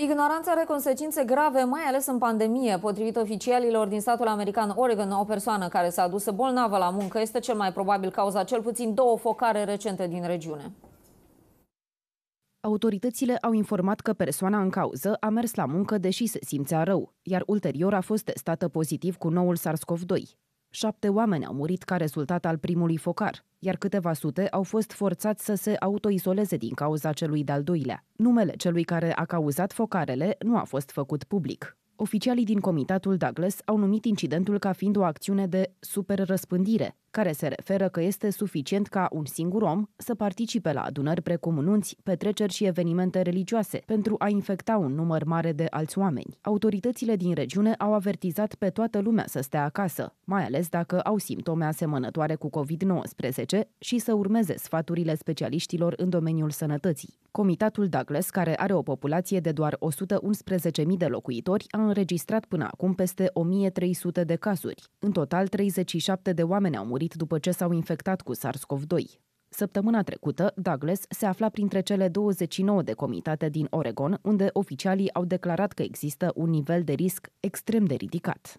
Ignoranța are consecințe grave, mai ales în pandemie. Potrivit oficialilor din statul american Oregon, o persoană care s-a dus bolnavă la muncă este cel mai probabil cauza cel puțin două focare recente din regiune. Autoritățile au informat că persoana în cauză a mers la muncă deși se simțea rău, iar ulterior a fost testată pozitiv cu noul SARS-CoV-2. Șapte oameni au murit ca rezultat al primului focar, iar câteva sute au fost forțați să se autoizoleze din cauza celui de-al doilea. Numele celui care a cauzat focarele nu a fost făcut public. Oficialii din Comitatul Douglas au numit incidentul ca fiind o acțiune de superrăspândire, care se referă că este suficient ca un singur om să participe la adunări precum nunți, petreceri și evenimente religioase pentru a infecta un număr mare de alți oameni. Autoritățile din regiune au avertizat pe toată lumea să stea acasă, mai ales dacă au simptome asemănătoare cu COVID-19 și să urmeze sfaturile specialiștilor în domeniul sănătății. Comitatul Douglas, care are o populație de doar 111.000 de locuitori, a înregistrat până acum peste 1.300 de cazuri. În total, 37 de oameni au murit murit după ce s-au infectat cu SARS-CoV-2. Săptămâna trecută, Douglas se afla printre cele 29 de comitate din Oregon, unde oficialii au declarat că există un nivel de risc extrem de ridicat.